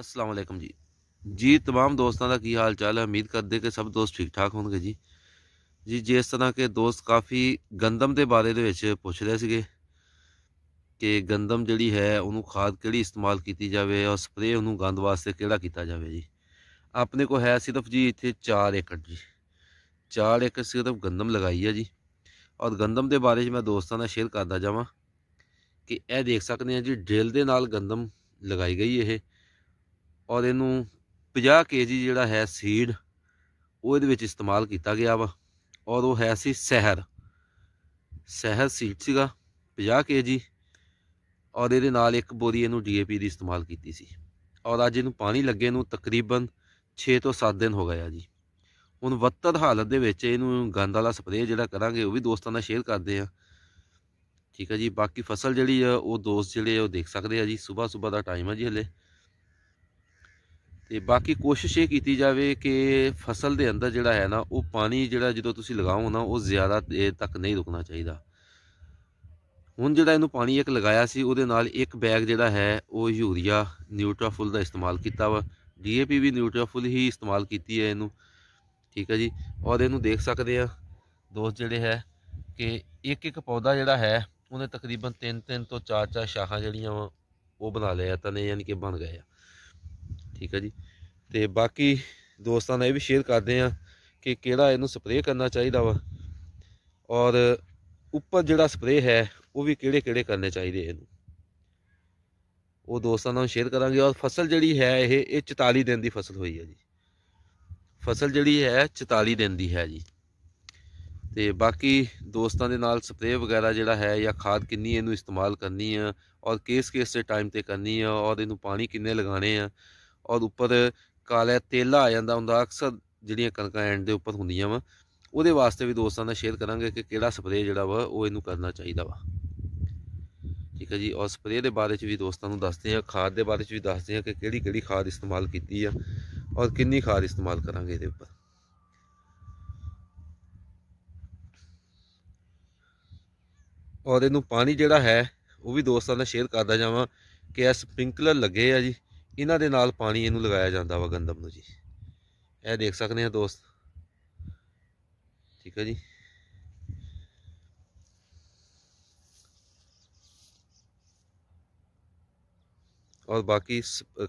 ਅਸਲਾਮ ਵਾਲੇਕਮ ਜੀ ਜੀ तमाम ਦੋਸਤਾਂ ਦਾ ਕੀ ਹਾਲ ਚਾਲ ਹੈ ਉਮੀਦ ਕਰਦੇ ਕਿ ਸਭ ਦੋਸਤ ਠੀਕ ਠਾਕ ਹੋਣਗੇ ਜੀ ਜੀ ਜਿਸ ਤਰ੍ਹਾਂ ਕਿ ਦੋਸਤ ਕਾਫੀ ਗੰਦਮ ਦੇ ਬਾਰੇ ਦੇ ਵਿੱਚ ਪੁੱਛ ਰਹੇ ਸੀਗੇ ਕਿ ਗੰਦਮ ਜਿਹੜੀ ਹੈ ਉਹਨੂੰ ਖਾਦ ਕਿਹੜੀ ਇਸਤੇਮਾਲ ਕੀਤੀ ਜਾਵੇ ਔਰ ਸਪਰੇ ਉਹਨੂੰ ਗੰਦ ਵਾਸਤੇ ਕਿਹੜਾ ਕੀਤਾ ਜਾਵੇ ਜੀ ਆਪਣੇ ਕੋਲ ਹੈ ਸਿਰਫ ਜੀ ਇੱਥੇ 4 ਏਕੜ ਜੀ 4 ਏਕੜ ਸਿਰਫ ਗੰਦਮ ਲਗਾਈ ਹੈ ਜੀ ਔਰ ਗੰਦਮ ਦੇ ਬਾਰੇ ਵਿੱਚ ਮੈਂ ਦੋਸਤਾਂ ਨਾਲ ਸ਼ੇਅਰ ਕਰਦਾ ਜਾਵਾਂ ਕਿ ਇਹ ਦੇਖ ਸਕਦੇ ਆ ਜੀ ਡ੍ਰਿਲ ਦੇ ਨਾਲ ਗੰਦਮ ਲਗਾਈ ਗਈ ਇਹ ਔਰ ਇਹਨੂੰ 50 ਕੇਜੀ ਜਿਹੜਾ ਹੈ ਸੀਡ ਉਹ ਇਹਦੇ ਵਿੱਚ ਇਸਤੇਮਾਲ ਕੀਤਾ ਗਿਆ ਵਾ ਔਰ ਉਹ ਹੈ ਸੀ ਸਹਿਰ ਸਹਿਰ ਸੀਡ ਸੀਗਾ 50 ਕੇਜੀ ਔਰ ਇਹਦੇ ਨਾਲ ਇੱਕ ਬੋਰੀ ਇਹਨੂੰ ਡੀਏਪੀ ਦੀ ਇਸਤੇਮਾਲ ਕੀਤੀ ਸੀ ਔਰ ਅੱਜ ਇਹਨੂੰ ਪਾਣੀ ਲੱਗੇ ਨੂੰ ਤਕਰੀਬਨ 6 ਤੋਂ 7 ਦਿਨ ਹੋ ਗਏ ਆ ਜੀ ਹੁਣ ਵੱਤਰ ਹਾਲਤ ਦੇ ਵਿੱਚ ਇਹਨੂੰ ਗੰਦ ਵਾਲਾ ਸਪਰੇਅ ਜਿਹੜਾ ਕਰਾਂਗੇ ਉਹ ਵੀ ਦੋਸਤਾਂ ਨਾਲ ਸ਼ੇਅਰ ਕਰਦੇ ਆ ਠੀਕ ਹੈ ਜੀ ਬਾਕੀ ਫਸਲ ਜਿਹੜੀ ਆ ਉਹ ਦੋਸਤ ਜਿਹੜੇ ਉਹ ਦੇਖ ਸਕਦੇ ਆ ਜੀ ਸਵੇਰ ਸਵੇਰ ਦਾ ਟਾਈਮ ਆ ਜੀ ਹਲੇ ਤੇ ਬਾਕੀ ਕੋਸ਼ਿਸ਼ ਇਹ ਕੀਤੀ ਜਾਵੇ ਕਿ ਫਸਲ ਦੇ ਅੰਦਰ ਜਿਹੜਾ ਹੈ ਨਾ ਉਹ ਪਾਣੀ ਜਿਹੜਾ ਜਦੋਂ ਤੁਸੀਂ ਲਗਾਓ ਨਾ ਉਹ ਜ਼ਿਆਦਾ ਦੇਰ ਤੱਕ ਨਹੀਂ ਰੁਕਣਾ ਚਾਹੀਦਾ ਹੁਣ ਜਿਹੜਾ ਇਹਨੂੰ ਪਾਣੀ ਇੱਕ ਲਗਾਇਆ ਸੀ ਉਹਦੇ ਨਾਲ ਇੱਕ ਬੈਗ ਜਿਹੜਾ ਹੈ ਉਹ ਯੂਰੀਆ ਨਿਊਟਰਾਫੁਲ ਦਾ ਇਸਤੇਮਾਲ ਕੀਤਾ ਵਾ ਡੀਏਪੀ ਵੀ ਨਿਊਟਰਾਫੁਲ ਹੀ ਇਸਤੇਮਾਲ ਕੀਤੀ ਹੈ ਇਹਨੂੰ ਠੀਕ ਹੈ ਜੀ ਔਰ ਇਹਨੂੰ ਦੇਖ ਸਕਦੇ ਆ ਦੋਸਤ ਜਿਹੜੇ ਹੈ ਕਿ ਇੱਕ ਇੱਕ ਪੌਦਾ ਜਿਹੜਾ ਹੈ ਉਹਨੇ ਤਕਰੀਬਨ 3-3 ਤੋਂ 4-4 ਸ਼ਾਖਾਂ ਜਿਹੜੀਆਂ ਉਹ ਬਣਾ ਲਿਆ ਤਾਂ ਨੇ ਯਾਨੀ ਕਿ ਬਣ ਗਏ ਆ ਠੀਕ ਹੈ ਜੀ ਤੇ ਬਾਕੀ ਦੋਸਤਾਂ ਨਾਲ ਇਹ ਵੀ ਸ਼ੇਅਰ ਕਰਦੇ ਆ ਕਿ ਕਿਹੜਾ ਇਹਨੂੰ ਸਪਰੇਅ ਕਰਨਾ ਚਾਹੀਦਾ ਵਾ ਔਰ ਉੱਪਰ ਜਿਹੜਾ ਸਪਰੇਅ ਹੈ ਉਹ ਵੀ ਕਿਹੜੇ ਕਿਹੜੇ ਕਰਨੇ ਚਾਹੀਦੇ ਇਹਨੂੰ ਉਹ ਦੋਸਤਾਂ ਨਾਲ ਸ਼ੇਅਰ ਕਰਾਂਗੇ ਔਰ ਫਸਲ ਜਿਹੜੀ ਹੈ ਇਹ ਇਹ 44 ਦਿਨ ਦੀ ਫਸਲ ਹੋਈ ਹੈ ਜੀ ਫਸਲ ਜਿਹੜੀ ਹੈ 44 ਦਿਨ ਦੀ ਹੈ ਜੀ ਤੇ ਬਾਕੀ ਦੋਸਤਾਂ ਦੇ ਨਾਲ ਸਪਰੇਅ ਵਗੈਰਾ ਜਿਹੜਾ ਹੈ ਜਾਂ ਖਾਦ ਕਿੰਨੀ ਇਹਨੂੰ ਇਸਤੇਮਾਲ ਕਰਨੀ ਆ ਔਰ ਕਿਸ ਕਿਸ ਦੇ ਟਾਈਮ ਤੇ ਕਰਨੀ ਆ ਔਰ ਇਹਨੂੰ ਪਾਣੀ ਕਿੰਨੇ ਲਗਾਣੇ ਆ ਔਰ ਉੱਪਰ ਕਾਲਾ ਤੇਲਾ ਆ ਜਾਂਦਾ ਹੁੰਦਾ ਅਕਸਰ ਜਿਹੜੀਆਂ ਕਣਕਾਂ ਐਂਡ ਦੇ ਉੱਪਰ ਹੁੰਦੀਆਂ ਵਾ ਉਹਦੇ ਵਾਸਤੇ ਵੀ ਦੋਸਤਾਂ ਨਾਲ ਸ਼ੇਅਰ ਕਰਾਂਗੇ ਕਿ ਕਿਹੜਾ ਸਪਰੇਅ ਜਿਹੜਾ ਵਾ ਉਹ ਇਹਨੂੰ ਕਰਨਾ ਚਾਹੀਦਾ ਵਾ ਠੀਕ ਹੈ ਜੀ ਔਰ ਸਪਰੇਅ ਦੇ ਬਾਰੇ ਚ ਵੀ ਦੋਸਤਾਂ ਨੂੰ ਦੱਸਦੇ ਆ ਖਾਦ ਦੇ ਬਾਰੇ ਚ ਵੀ ਦੱਸਦੇ ਆ ਕਿ ਕਿਹੜੀ ਕਿਹੜੀ ਖਾਦ ਇਸਤੇਮਾਲ ਕੀਤੀ ਆ ਔਰ ਕਿੰਨੀ ਖਾਦ ਇਸਤੇਮਾਲ ਕਰਾਂਗੇ ਇਹਦੇ ਉੱਪਰ ਔਰ ਇਹਨੂੰ ਪਾਣੀ ਜਿਹੜਾ ਹੈ ਉਹ ਵੀ ਦੋਸਤਾਂ ਨਾਲ ਸ਼ੇਅਰ ਕਰਦਾ ਜਾਵਾਂ ਕਿ ਇਹ ਸਪ੍ਰਿੰਕਲਰ ਲੱਗੇ ਆ ਜੀ ਇਹਨਾਂ ਦੇ ਨਾਲ ਪਾਣੀ ਇਹਨੂੰ ਲਗਾਇਆ ਜਾਂਦਾ ਵਾ ਗੰਦਮ ਨੂੰ ਜੀ ਇਹ ਦੇਖ ਸਕਦੇ ਆ ਦੋਸਤ ਠੀਕ ਹੈ ਜੀ ਔਰ ਬਾਕੀ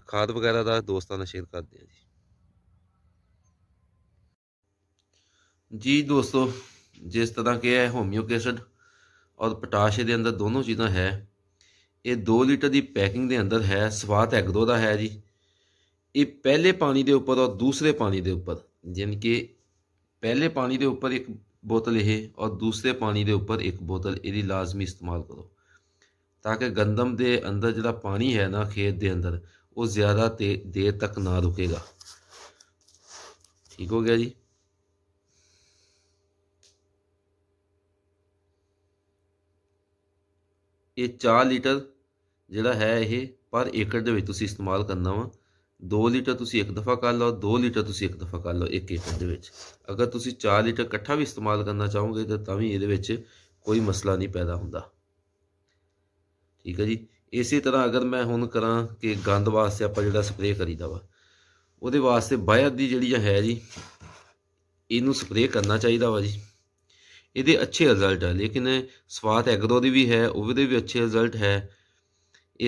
ਖਾਦ ਵਗੈਰਾ ਦਾ ਦੋਸਤਾਂ ਨਾਲ ਸ਼ੇਅਰ ਕਰਦੇ ਆ ਜੀ ਜੀ ਦੋਸਤੋ ਜਿਸ ਤਰ੍ਹਾਂ ਕਿ ਹੈ ਹੋਮਿਓਕੇਸ਼ਨ ਔਰ ਪੋਟਾਸ਼ ਦੇ ਅੰਦਰ ਦੋਨੋਂ ਚੀਜ਼ਾਂ ਹੈ ਇਹ 2 ਲੀਟਰ ਦੀ ਪੈਕਿੰਗ ਦੇ ਅੰਦਰ ਹੈ ਸਵਾਤ ਦੋ ਦਾ ਹੈ ਜੀ ਇਹ ਪਹਿਲੇ ਪਾਣੀ ਦੇ ਉੱਪਰ ਔਰ ਦੂਸਰੇ ਪਾਣੀ ਦੇ ਉੱਪਰ ਜਿਵੇਂ ਕਿ ਪਹਿਲੇ ਪਾਣੀ ਦੇ ਉੱਪਰ ਇੱਕ ਬੋਤਲ ਇਹ ਔਰ ਦੂਸਰੇ ਪਾਣੀ ਦੇ ਉੱਪਰ ਇੱਕ ਬੋਤਲ ਇਹਦੀ ਲਾਜ਼ਮੀ ਇਸਤੇਮਾਲ ਕਰੋ ਤਾਂ ਕਿ ਗੰਦਮ ਦੇ ਅੰਦਰ ਜਿਹੜਾ ਪਾਣੀ ਹੈ ਨਾ ਖੇਤ ਦੇ ਅੰਦਰ ਉਹ ਜ਼ਿਆਦਾ ਦੇਰ ਤੱਕ ਨਾ ਰੁਕੇਗਾ ਠੀਕ ਹੋ ਗਿਆ ਜੀ ਇਹ 4 ਲੀਟਰ ਜਿਹੜਾ ਹੈ ਇਹ ਪਰ ਏਕੜ ਦੇ ਵਿੱਚ ਤੁਸੀਂ ਇਸਤੇਮਾਲ ਕਰਨਾ ਵਾ 2 ਲੀਟਰ ਤੁਸੀਂ ਇੱਕ ਦਫਾ ਕਰ ਲਓ 2 ਲੀਟਰ ਤੁਸੀਂ ਇੱਕ ਦਫਾ ਕਰ ਲਓ ਇੱਕ ਏਕੜ ਦੇ ਵਿੱਚ ਅਗਰ ਤੁਸੀਂ 4 ਲੀਟਰ ਇਕੱਠਾ ਵੀ ਇਸਤੇਮਾਲ ਕਰਨਾ ਚਾਹੋਗੇ ਤਾਂ ਤਾਂ ਵੀ ਇਹਦੇ ਵਿੱਚ ਕੋਈ ਮਸਲਾ ਨਹੀਂ ਪੈਦਾ ਹੁੰਦਾ ਠੀਕ ਹੈ ਜੀ ਇਸੇ ਤਰ੍ਹਾਂ ਅਗਰ ਮੈਂ ਹੁਣ ਕਰਾਂ ਕਿ ਗੰਦ ਵਾਸਤੇ ਆਪਾਂ ਜਿਹੜਾ ਸਪਰੇਅ ਕਰੀਦਾ ਵਾ ਉਹਦੇ ਵਾਸਤੇ ਬਾਇਰ ਦੀ ਜਿਹੜੀ ਹੈ ਜੀ ਇਹਨੂੰ ਸਪਰੇਅ ਕਰਨਾ ਚਾਹੀਦਾ ਵਾ ਜੀ ਇਹਦੇ ਅੱਛੇ ਰਿਜ਼ਲਟ ਆ ਲੇਕਿਨ ਸਵਾਤ ਐਗਰੋ ਦੀ ਵੀ ਹੈ ਉਹਦੇ ਵੀ ਅੱਛੇ ਰਿਜ਼ਲਟ ਹੈ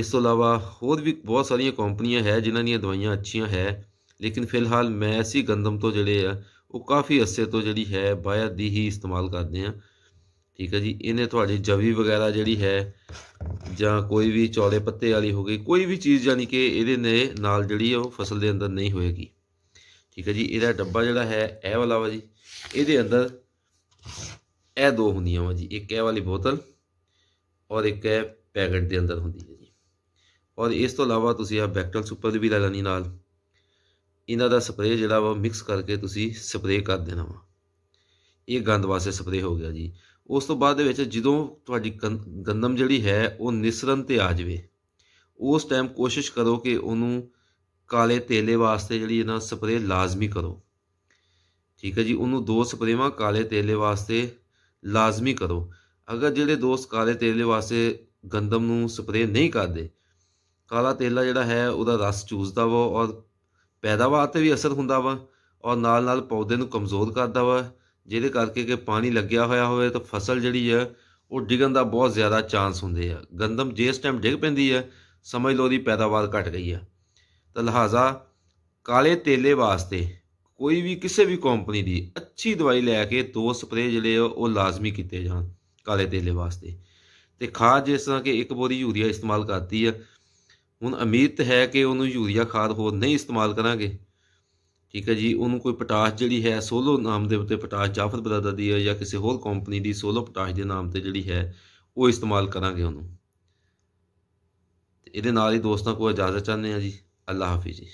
ਇਸ ਤੋਂ ਇਲਾਵਾ ਹੋਰ ਵੀ ਬਹੁਤ ਸਾਰੀਆਂ ਕੰਪਨੀਆਂ ਹੈ ਜਿਨ੍ਹਾਂ ਦੀਆਂ ਦਵਾਈਆਂ ਅੱਛੀਆਂ ਹੈ ਲੇਕਿਨ ਫਿਲਹਾਲ ਮੈਸੀ ਗੰਦਮ ਤੋਂ ਜਿਹੜੇ ਆ ਉਹ ਕਾਫੀ ਅਸੇ ਤੋਂ ਜਿਹੜੀ ਹੈ ਬਾਇਆ ਦੀ ਹੀ ਇਸਤੇਮਾਲ ਕਰਦੇ ਆ ਠੀਕ ਹੈ ਜੀ ਇਹਨੇ ਤੁਹਾਡੀ ਜਵੀ ਵਗੈਰਾ ਜਿਹੜੀ ਹੈ ਜਾਂ ਕੋਈ ਵੀ ਚੌਲੇ ਪੱਤੇ ਵਾਲੀ ਹੋ ਗਈ ਕੋਈ ਵੀ ਚੀਜ਼ ਜਾਨੀ ਕਿ ਇਹਦੇ ਨੇ ਨਾਲ ਜਿਹੜੀ ਉਹ ਫਸਲ ਦੇ ਅੰਦਰ ਨਹੀਂ ਹੋਏਗੀ ਠੀਕ ਹੈ ਜੀ ਇਹਦਾ ਡੱਬਾ ਜਿਹੜਾ ਹੈ ਇਹ ਵਾਲਾ ਵਾ ਜੀ ਇਹਦੇ ਅੰਦਰ ਇਹ ਦੋ ਹੁੰਦੀਆਂ ਵਾ ਜੀ ਇੱਕ ਇਹ ਵਾਲੀ ਬੋਤਲ ਔਰ ਇੱਕ ਇਹ ਪੈਕਟ ਦੇ ਅੰਦਰ ਹੁੰਦੀ ਹੈ ਜੀ ਔਰ ਇਸ ਤੋਂ ਇਲਾਵਾ ਤੁਸੀਂ ਆ ਬੈਕਟਲ ਸੁਪਰ ਵੀ ਲੈ ਲੈਣੀ ਨਾਲ ਇਹਨਾਂ ਦਾ ਸਪਰੇਅ ਜਿਹੜਾ ਵਾ ਮਿਕਸ ਕਰਕੇ ਤੁਸੀਂ ਸਪਰੇਅ ਕਰ ਦੇਣਾ ਵਾ ਇਹ ਗੰਦ ਵਾਸਤੇ ਸਪਰੇਅ ਹੋ ਗਿਆ ਜੀ ਉਸ ਤੋਂ ਬਾਅਦ ਦੇ ਵਿੱਚ ਜਦੋਂ ਤੁਹਾਡੀ ਗੰਦਮ ਜਿਹੜੀ ਹੈ ਉਹ ਨਿਸਰਨ ਤੇ ਆ ਜਾਵੇ ਉਸ ਟਾਈਮ ਕੋਸ਼ਿਸ਼ ਕਰੋ ਕਿ ਉਹਨੂੰ ਕਾਲੇ ਤੇਲੇ ਵਾਸਤੇ ਜਿਹੜੀ ਇਹਨਾਂ ਸਪਰੇਅ ਲਾਜ਼ਮੀ ਕਰੋ ਠੀਕ ਹੈ ਜੀ ਉਹਨੂੰ ਦੋ ਸਪਰੇਵਾਂ ਕਾਲੇ ਤੇਲੇ ਵਾਸਤੇ ਲਾਜ਼ਮੀ ਕਰੋ ਅਗਰ ਜਿਹੜੇ ਦੋਸਤ ਕਾਲੇ ਤੇਲ ਦੇ ਵਾਸਤੇ ਗੰਦਮ ਨੂੰ ਸਪਰੇਅ ਨਹੀਂ ਕਰਦੇ ਕਾਲਾ ਤੇਲਾ ਜਿਹੜਾ ਹੈ ਉਹਦਾ ਰਸ ਚੂਸਦਾ ਵਾ ਔਰ ਪੈਦਾਵਾਰ ਤੇ ਵੀ ਅਸਰ ਹੁੰਦਾ ਵਾ ਔਰ ਨਾਲ ਨਾਲ ਪੌਦੇ ਨੂੰ ਕਮਜ਼ੋਰ ਕਰਦਾ ਵਾ ਜਿਹਦੇ ਕਰਕੇ ਕਿ ਪਾਣੀ ਲੱਗਿਆ ਹੋਇਆ ਹੋਵੇ ਤਾਂ ਫਸਲ ਜਿਹੜੀ ਹੈ ਉਹ ਡਿੱਗਣ ਦਾ ਬਹੁਤ ਜ਼ਿਆਦਾ ਚਾਂਸ ਹੁੰਦੇ ਆ ਗੰਦਮ ਇਸ ਟਾਈਮ ਡਿੱਗ ਪੈਂਦੀ ਹੈ ਸਮਝ ਲਓ ਦੀ ਪੈਦਾਵਾਰ ਘਟ ਗਈ ਹੈ ਤਾਂ ਲਹਾਜ਼ਾ ਕਾਲੇ ਤੇਲੇ ਵਾਸਤੇ ਕੋਈ ਵੀ ਕਿਸੇ ਵੀ ਕੰਪਨੀ ਦੀ ਅੱਛੀ ਦਵਾਈ ਲੈ ਕੇ ਦੋ ਸਪਰੇਅ ਜਿਹੜੇ ਉਹ ਲਾਜ਼ਮੀ ਕੀਤੇ ਜਾਣ ਕਾਲੇ ਤੇਲੇ ਵਾਸਤੇ ਤੇ ਖਾਦ ਜਿਸ ਤਰ੍ਹਾਂ ਕਿ ਇੱਕ ਬੋਰੀ ਯੂਰੀਆ ਇਸਤੇਮਾਲ ਕਰਦੀ ਆ ਹੁਣ ਉਮੀਦ ਹੈ ਕਿ ਉਹਨੂੰ ਯੂਰੀਆ ਖਾਦ ਹੋਰ ਨਹੀਂ ਇਸਤੇਮਾਲ ਕਰਾਂਗੇ ਠੀਕ ਹੈ ਜੀ ਉਹਨੂੰ ਕੋਈ ਪਟਾਸ਼ ਜਿਹੜੀ ਹੈ ਸੋਲੋ ਨਾਮ ਦੇ ਉੱਤੇ ਪਟਾਸ਼ ਜਾਫਰ ਬਰਾਦਰ ਦੀ ਹੈ ਜਾਂ ਕਿਸੇ ਹੋਰ ਕੰਪਨੀ ਦੀ ਸੋਲੋ ਪਟਾਸ਼ ਦੇ ਨਾਮ ਤੇ ਜਿਹੜੀ ਹੈ ਉਹ ਇਸਤੇਮਾਲ ਕਰਾਂਗੇ ਉਹਨੂੰ ਇਹਦੇ ਨਾਲ ਹੀ ਦੋਸਤਾਂ ਕੋ ਇਜਾਜ਼ਤ ਚਾਹੁੰਦੇ ਆ ਜੀ ਅੱਲਾ ਹਾਫਿਜ਼ ਜੀ